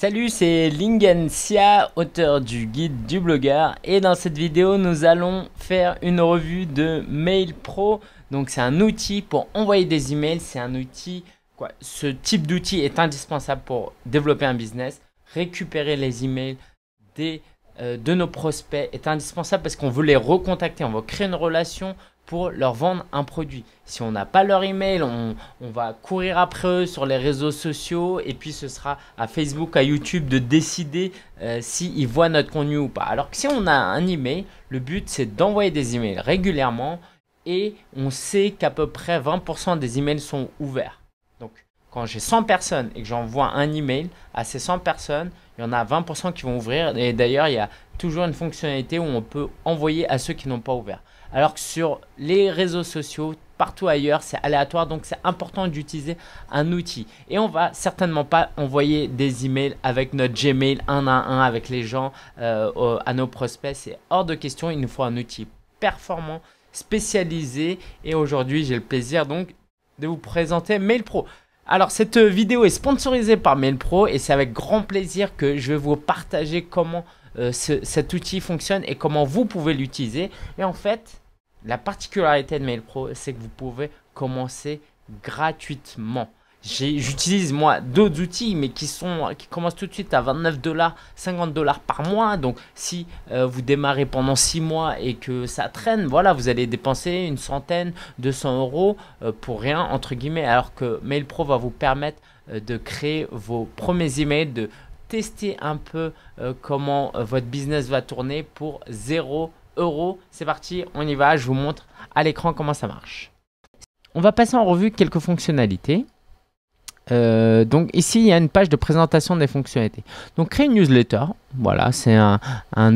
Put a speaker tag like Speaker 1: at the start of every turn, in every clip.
Speaker 1: Salut, c'est Sia, auteur du guide du blogueur. Et dans cette vidéo, nous allons faire une revue de Mail Pro. Donc, c'est un outil pour envoyer des emails. C'est un outil, Ce type d'outil est indispensable pour développer un business. Récupérer les emails des, euh, de nos prospects est indispensable parce qu'on veut les recontacter. On veut créer une relation pour leur vendre un produit. Si on n'a pas leur email, on, va courir après eux sur les réseaux sociaux et puis ce sera à Facebook, à YouTube de décider euh, s'ils voient notre contenu ou pas. Alors que si on a un email, le but c'est d'envoyer des emails régulièrement et on sait qu'à peu près 20% des emails sont ouverts. Donc quand j'ai 100 personnes et que j'envoie un email à ces 100 personnes, il y en a 20% qui vont ouvrir et d'ailleurs il y a toujours une fonctionnalité où on peut envoyer à ceux qui n'ont pas ouvert. Alors que sur les réseaux sociaux, partout ailleurs, c'est aléatoire. Donc c'est important d'utiliser un outil. Et on va certainement pas envoyer des emails avec notre Gmail un à un avec les gens euh, à nos prospects. C'est hors de question. Il nous faut un outil performant, spécialisé. Et aujourd'hui, j'ai le plaisir donc de vous présenter MailPro. Alors cette euh, vidéo est sponsorisée par MailPro et c'est avec grand plaisir que je vais vous partager comment euh, cet outil fonctionne et comment vous pouvez l'utiliser. Et en fait, la particularité de Mail Pro, c'est que vous pouvez commencer gratuitement. J'utilise moi d'autres outils mais qui sont qui commencent tout de suite à 29 dollars, 50 dollars par mois. Donc si euh, vous démarrez pendant 6 mois et que ça traîne, voilà, vous allez dépenser une centaine, 200 euros euh, pour rien entre guillemets. Alors que Mail Pro va vous permettre de créer vos premiers emails, de tester un peu euh, comment euh, votre business va tourner pour 0 euros. C'est parti, on y va, je vous montre à l'écran comment ça marche. On va passer en revue quelques fonctionnalités. Euh, donc ici, il y a une page de présentation des fonctionnalités. Donc créer une newsletter, voilà, c'est un,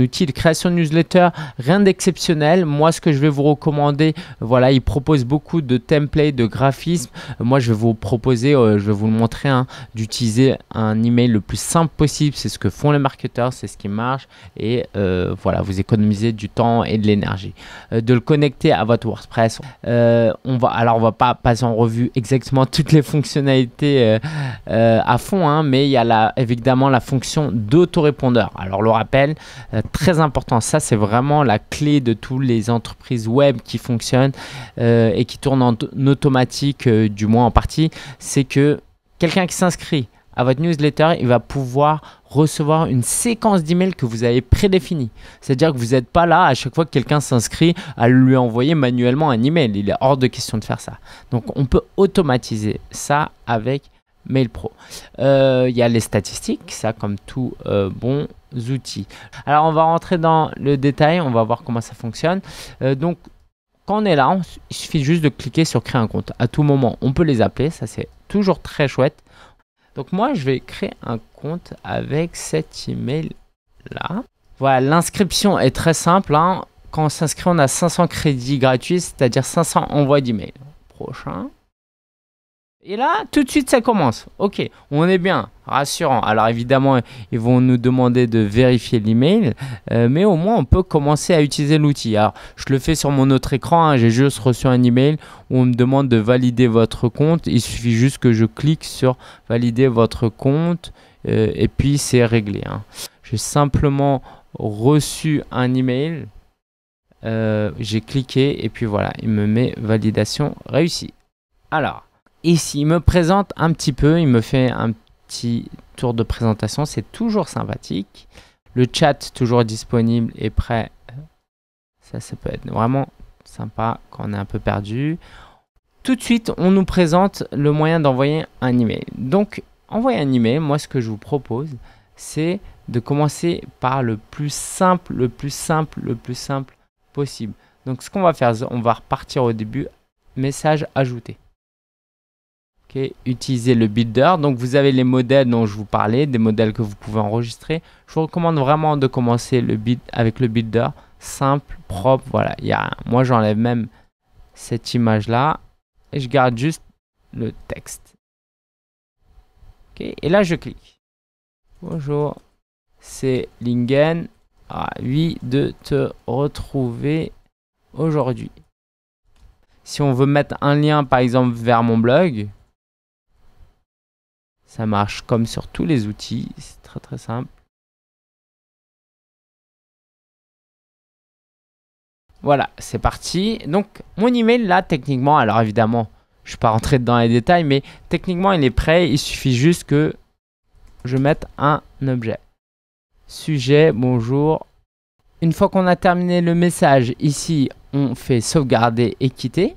Speaker 1: outil de création de newsletter, rien d'exceptionnel. Moi, ce que je vais vous recommander, voilà, il propose beaucoup de templates, de graphismes. Moi, je vais vous proposer, euh, je vais vous le montrer, hein, d'utiliser un email le plus simple possible. C'est ce que font les marketeurs, c'est ce qui marche. Et euh, voilà, vous économisez du temps et de l'énergie. Euh, de le connecter à votre WordPress. on va, alors, on va pas passer en revue exactement toutes les fonctionnalités à fond, hein, mais il y a évidemment la fonction d'autorépondeur. Alors le rappel, euh, très important, ça c'est vraiment la clé de toutes les entreprises web qui fonctionnent euh, et qui tournent en, automatique, euh, du moins en partie, c'est que quelqu'un qui s'inscrit à votre newsletter, il va pouvoir recevoir une séquence d'emails que vous avez prédéfinie. C'est-à-dire que vous n'êtes pas là à chaque fois que quelqu'un s'inscrit à lui envoyer manuellement un email. Il est hors de question de faire ça. Donc on peut automatiser ça avec Mail Pro. Euh, il y a les statistiques, ça comme tout euh, bon outils. Alors on va rentrer dans le détail, on va voir comment ça fonctionne. Euh, donc quand on est là, il suffit juste de cliquer sur créer un compte. À tout moment, on peut les appeler, ça c'est toujours très chouette. Donc moi je vais créer un compte avec cet email là. Voilà, l'inscription est très simple. Hein. Quand on s'inscrit, on a 500 crédits gratuits, c'est-à-dire 500 envois d'email. Prochain. Et là, tout de suite, ça commence. Ok, on est bien, rassurant. Alors évidemment, ils vont nous demander de vérifier l'email, euh, mais au moins, on peut commencer à utiliser l'outil. Alors, je le fais sur mon autre écran. Hein. J'ai juste reçu un email où on me demande de valider votre compte. Il suffit juste que je clique sur valider votre compte euh, et puis c'est réglé. Hein. J'ai simplement reçu un email. Euh, j'ai cliqué et puis voilà, il me met validation réussie. Alors ici. Il me présente un petit peu, il me fait un petit tour de présentation, c'est toujours sympathique. Le chat toujours disponible et prêt. Ça, ça peut être vraiment sympa quand on est un peu perdu. Tout de suite, on nous présente le moyen d'envoyer un email. Donc, envoyer un email, moi, ce que je vous propose, c'est de commencer par le plus simple, le plus simple, le plus simple possible. Donc, ce qu'on va faire, on va repartir au début, message ajouté utiliser Utilisez le builder. Donc vous avez les modèles dont je vous parlais, des modèles que vous pouvez enregistrer. Je vous recommande vraiment de commencer le build avec le builder simple, propre. Voilà, il y a Moi j'enlève même cette image là et je garde juste le texte. Ok. Et là je clique. Bonjour, c'est Lingen. Ravi ah, de te retrouver aujourd'hui. Si on veut mettre un lien par exemple vers mon blog, ça marche comme sur tous les outils, c'est très très simple. Voilà, c'est parti. Donc mon email là, techniquement, alors évidemment, je ne vais pas rentrer dans les détails, mais techniquement il est prêt, il suffit juste que je mette un objet. Sujet, bonjour. Une fois qu'on a terminé le message, ici on fait sauvegarder et quitter.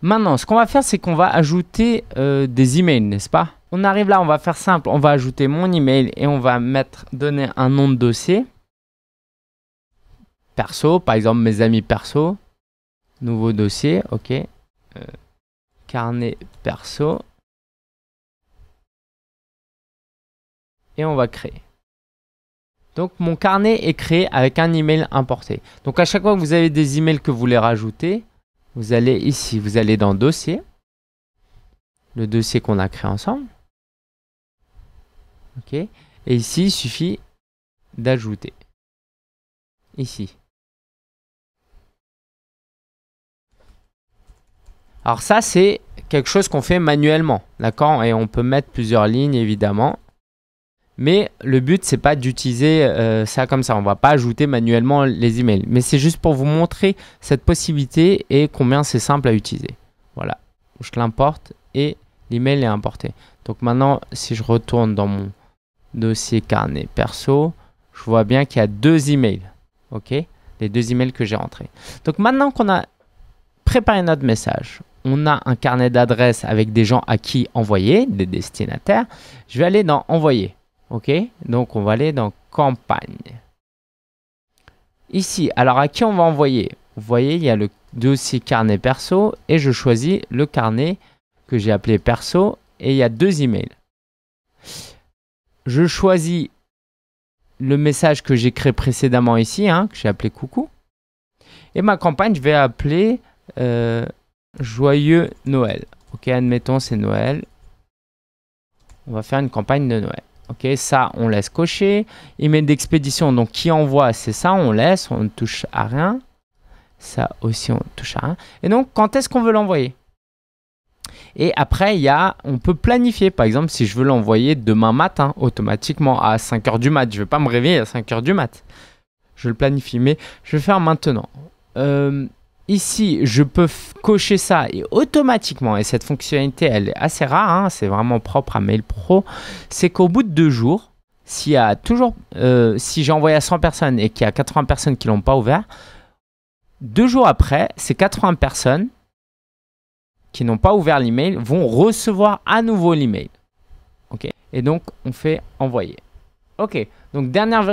Speaker 1: Maintenant, ce qu'on va faire, c'est qu'on va ajouter euh, des emails, n'est-ce pas on arrive là, on va faire simple, on va ajouter mon email et on va mettre, donner un nom de dossier. Perso, par exemple mes amis perso. Nouveau dossier, ok. Euh, carnet perso. Et on va créer. Donc mon carnet est créé avec un email importé. Donc à chaque fois que vous avez des emails que vous voulez rajouter, vous allez ici, vous allez dans dossier, le dossier qu'on a créé ensemble. Ok Et ici, il suffit d'ajouter. Ici. Alors ça, c'est quelque chose qu'on fait manuellement, d'accord Et on peut mettre plusieurs lignes, évidemment. Mais le but, c'est pas d'utiliser euh, ça comme ça. On va pas ajouter manuellement les emails. Mais c'est juste pour vous montrer cette possibilité et combien c'est simple à utiliser. Voilà. Je l'importe et l'email est importé. Donc maintenant, si je retourne dans mon dossier carnet perso, je vois bien qu'il y a deux emails. OK Les deux emails que j'ai rentrés. Donc maintenant qu'on a préparé notre message, on a un carnet d'adresses avec des gens à qui envoyer, des destinataires. Je vais aller dans envoyer. OK Donc on va aller dans campagne. Ici, alors à qui on va envoyer Vous voyez, il y a le dossier carnet perso et je choisis le carnet que j'ai appelé perso et il y a deux emails je choisis le message que j'ai créé précédemment ici, hein, que j'ai appelé coucou. Et ma campagne, je vais appeler euh, Joyeux Noël. Ok, admettons c'est Noël. On va faire une campagne de Noël. ça on laisse cocher. met d'expédition, donc qui envoie, c'est ça, on laisse, on ne touche à rien. Ça aussi, on ne touche à rien. Et donc, quand est-ce qu'on veut l'envoyer et après, il y on peut planifier. Par exemple, si je veux l'envoyer demain matin, automatiquement à 5h du mat. Je ne vais pas me réveiller à 5h du mat. Je le planifie, mais je vais faire maintenant. Euh, ici, je peux cocher ça et automatiquement, et cette fonctionnalité, elle est assez rare, hein, c'est vraiment propre à Mail Pro, c'est qu'au bout de deux jours, s'il toujours, euh, si j'ai envoyé à 100 personnes et qu'il y a 80 personnes qui l'ont pas ouvert, deux jours après, ces 80 personnes qui n'ont pas ouvert l'email vont recevoir à nouveau l'email. OK Et donc, on fait envoyer. OK. Donc, dernière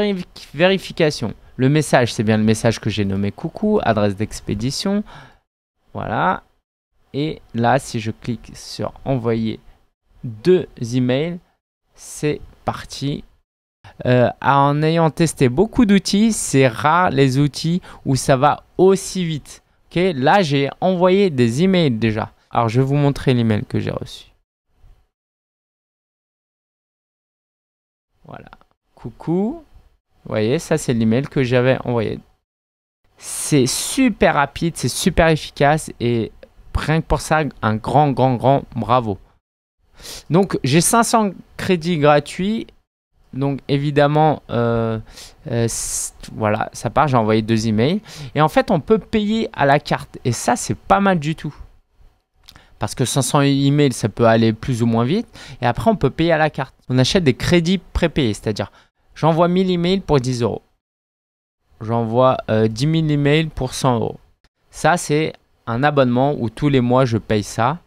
Speaker 1: vérification. Le message, c'est bien le message que j'ai nommé coucou, adresse d'expédition. Voilà. Et là, si je clique sur envoyer deux emails, c'est parti. Euh, en ayant testé beaucoup d'outils, c'est rare les outils où ça va aussi vite. Okay là, j'ai envoyé des emails déjà. Alors, je vais vous montrer l'email que j'ai reçu. Voilà. Coucou. Vous voyez, ça, c'est l'email que j'avais envoyé. C'est super rapide, c'est super efficace et rien que pour ça, un grand, grand, grand bravo. Donc, j'ai 500 crédits gratuits. Donc, évidemment, euh, euh, voilà, ça part. J'ai envoyé deux emails. Et en fait, on peut payer à la carte. Et ça, c'est pas mal du tout. Parce que 500 emails, ça peut aller plus ou moins vite. Et après, on peut payer à la carte. On achète des crédits prépayés, c'est-à-dire j'envoie 1000 emails pour 10 euros. J'envoie 10 euh, 000 emails pour 100 euros. Ça, c'est un abonnement où tous les mois, je paye ça.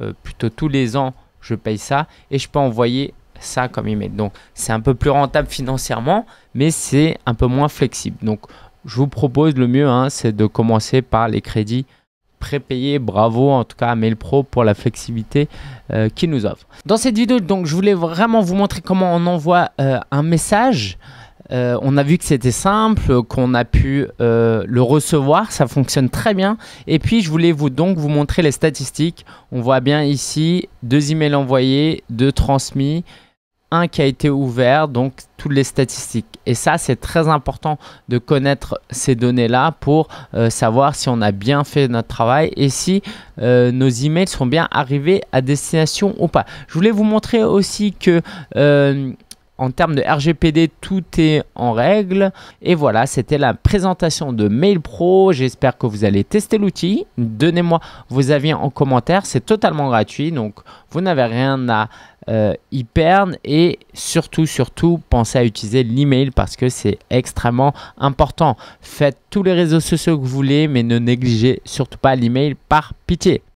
Speaker 1: Euh, plutôt tous les ans, je paye ça. Et je peux envoyer ça comme email. Donc, c'est un peu plus rentable financièrement, mais c'est un peu moins flexible. Donc, je vous propose le mieux, hein, c'est de commencer par les crédits prépayé. Bravo en tout cas à Mail Pro pour la flexibilité euh, qu'il nous offre. Dans cette vidéo, donc, je voulais vraiment vous montrer comment on envoie euh, un message. Euh, on a vu que c'était simple, qu'on a pu le recevoir, ça fonctionne très bien. Et puis je voulais vous donc vous montrer les statistiques. On voit bien ici deux emails envoyés, deux transmis, un qui a été ouvert, donc les statistiques. Et ça, c'est très important de connaître ces données-là pour euh, savoir si on a bien fait notre travail et si euh, nos emails sont bien arrivés à destination ou pas. Je voulais vous montrer aussi que... Euh, en termes de RGPD, tout est en règle. Et voilà, c'était la présentation de Mail Pro. J'espère que vous allez tester l'outil. Donnez-moi vos avis en commentaire. C'est totalement gratuit, donc vous n'avez rien à euh, Hyperne et surtout, surtout, pensez à utiliser l'email parce que c'est extrêmement important. Faites tous les réseaux sociaux que vous voulez, mais ne négligez surtout pas l'email par pitié.